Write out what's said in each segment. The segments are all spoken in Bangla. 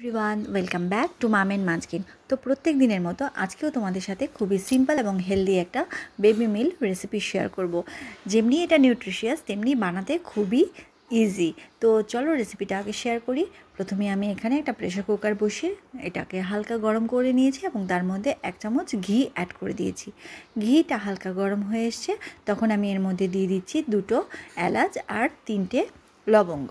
Everyone welcome back to and munchkin তো প্রত্যেক দিনের মতো আজকেও তোমাদের সাথে খুবই সিম্পল এবং হেলদি একটা বেবি মিল রেসিপি শেয়ার করব। যেমনি এটা নিউট্রিশিয়াস তেমনি বানাতে খুবই ইজি তো চলো রেসিপিটা আগে শেয়ার করি প্রথমে আমি এখানে একটা প্রেশার কুকার বসিয়ে এটাকে হালকা গরম করে নিয়েছি এবং তার মধ্যে এক চামচ ঘি অ্যাড করে দিয়েছি ঘিটা হালকা গরম হয়ে এসছে তখন আমি এর মধ্যে দিয়ে দিচ্ছি দুটো এলাচ আর তিনটে লবঙ্গ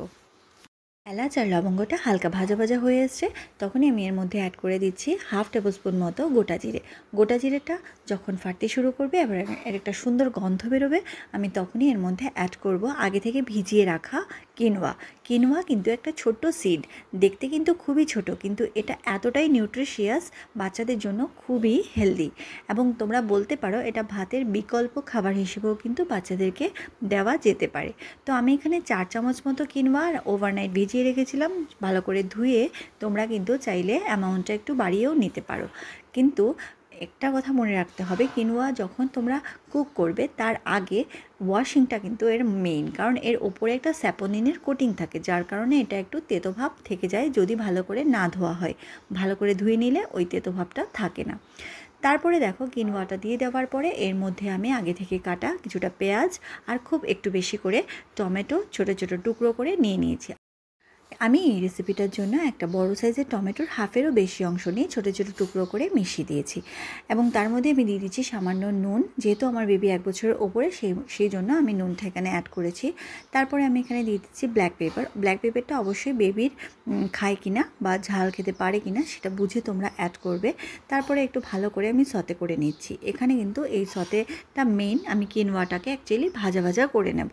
এলাচ আর লবঙ্গটা হালকা ভাজা ভাজা হয়ে এসছে তখনই আমি এর মধ্যে অ্যাড করে দিচ্ছি হাফ টেবিল স্পুন মতো গোটা জিরে গোটা জিরেটা যখন ফাটতে শুরু করবে এবার এর একটা সুন্দর গন্ধ বেরোবে আমি তখনই এর মধ্যে অ্যাড করব আগে থেকে ভিজিয়ে রাখা কিনোয়া কিনোয়া কিন্তু একটা ছোট্ট সিড দেখতে কিন্তু খুবই ছোট কিন্তু এটা এতটাই নিউট্রিশিয়াস বাচ্চাদের জন্য খুবই হেলদি এবং তোমরা বলতে পারো এটা ভাতের বিকল্প খাবার হিসেবেও কিন্তু বাচ্চাদেরকে দেওয়া যেতে পারে তো আমি এখানে চার চামচ মতো কিনোয়া আর ওভারনাইট ভিজিয়ে ভিজিয়ে রেখেছিলাম ভালো করে ধুয়ে তোমরা কিন্তু চাইলে অ্যামাউন্টটা একটু বাড়িয়েও নিতে পারো কিন্তু একটা কথা মনে রাখতে হবে কিনোয়া যখন তোমরা কুক করবে তার আগে ওয়াশিংটা কিন্তু এর মেইন কারণ এর ওপরে একটা স্যাপোনিনের কোটিং থাকে যার কারণে এটা একটু তেতো ভাব থেকে যায় যদি ভালো করে না ধোয়া হয় ভালো করে ধুয়ে নিলে ওই তেতো ভাবটা থাকে না তারপরে দেখো কিনওয়াটা দিয়ে দেওয়ার পরে এর মধ্যে আমি আগে থেকে কাটা কিছুটা পেঁয়াজ আর খুব একটু বেশি করে টমেটো ছোট ছোট টুকরো করে নিয়ে নিয়েছি আমি এই রেসিপিটার জন্য একটা বড় সাইজের টমেটোর হাফেরও বেশি অংশ নিয়ে ছোটো ছোটো টুকরো করে মিশিয়ে দিয়েছি এবং তার মধ্যে আমি দিয়ে দিচ্ছি সামান্য নুন যেহেতু আমার বেবি এক বছরের ওপরে সেই সেই জন্য আমি নুনটা এখানে অ্যাড করেছি তারপরে আমি এখানে দিয়ে দিচ্ছি ব্ল্যাক পেপার ব্ল্যাক পেপারটা অবশ্যই বেবির খায় কিনা বা ঝাল খেতে পারে কিনা সেটা বুঝে তোমরা অ্যাড করবে তারপরে একটু ভালো করে আমি সতে করে নিচ্ছি এখানে কিন্তু এই সতেটা মেন আমি কিনওয়াটাকে অ্যাকচুয়ালি ভাজা ভাজা করে নেব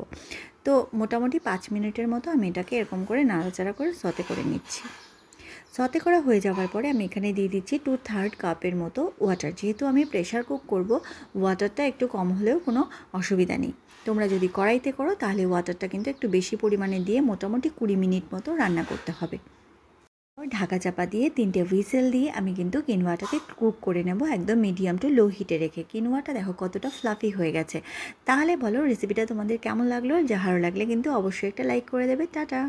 তো মোটামুটি পাঁচ মিনিটের মতো আমি এটাকে এরকম করে নাড়াচাড়া করে সতে করে নিচ্ছি সতে করা হয়ে যাওয়ার পরে আমি এখানে দিয়ে দিচ্ছি টু থার্ড কাপের মতো ওয়াটার যেহেতু আমি প্রেশার কুক করব ওয়াটারটা একটু কম হলেও কোনো অসুবিধা নেই তোমরা যদি কড়াইতে করো তাহলে ওয়াটারটা কিন্তু একটু বেশি পরিমাণে দিয়ে মোটামুটি কুড়ি মিনিট মতো রান্না করতে হবে ঢাকা চাপা দিয়ে তিনটে হুইসেল দিয়ে আমি কিন্তু কিনোয়াটাকে কুক করে নেব একদম মিডিয়াম টু লো হিটে রেখে কিনোয়াটা দেখো কতটা ফ্লাফি হয়ে গেছে তাহলে বলো রেসিপিটা তোমাদের কেমন লাগলো যা ভালো লাগলে কিন্তু অবশ্যই একটা লাইক করে দেবে টাটা